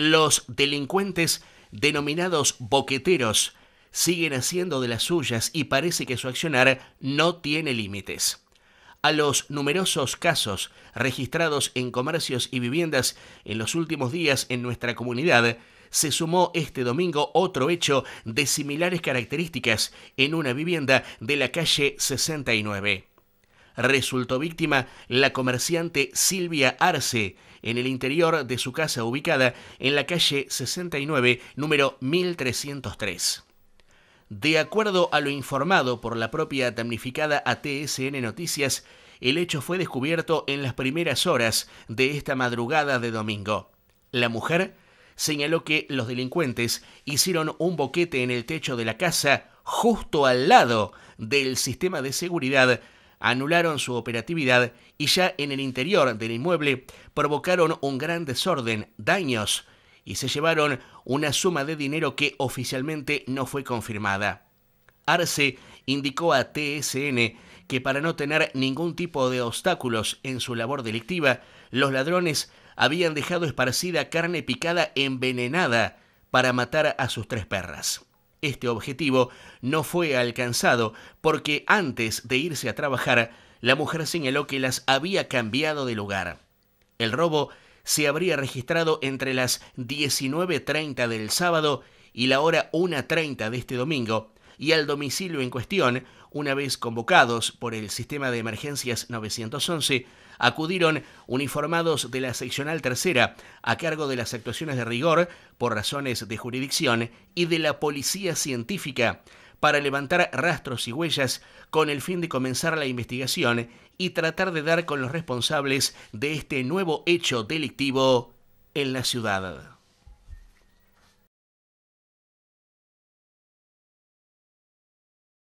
Los delincuentes denominados boqueteros siguen haciendo de las suyas y parece que su accionar no tiene límites. A los numerosos casos registrados en comercios y viviendas en los últimos días en nuestra comunidad, se sumó este domingo otro hecho de similares características en una vivienda de la calle 69 resultó víctima la comerciante Silvia Arce en el interior de su casa ubicada en la calle 69, número 1303. De acuerdo a lo informado por la propia damnificada ATSN Noticias, el hecho fue descubierto en las primeras horas de esta madrugada de domingo. La mujer señaló que los delincuentes hicieron un boquete en el techo de la casa justo al lado del sistema de seguridad anularon su operatividad y ya en el interior del inmueble provocaron un gran desorden, daños y se llevaron una suma de dinero que oficialmente no fue confirmada. Arce indicó a TSN que para no tener ningún tipo de obstáculos en su labor delictiva, los ladrones habían dejado esparcida carne picada envenenada para matar a sus tres perras. Este objetivo no fue alcanzado porque antes de irse a trabajar, la mujer señaló que las había cambiado de lugar. El robo se habría registrado entre las 19.30 del sábado y la hora 1.30 de este domingo, y al domicilio en cuestión, una vez convocados por el sistema de emergencias 911, acudieron uniformados de la seccional tercera a cargo de las actuaciones de rigor por razones de jurisdicción y de la policía científica para levantar rastros y huellas con el fin de comenzar la investigación y tratar de dar con los responsables de este nuevo hecho delictivo en la ciudad.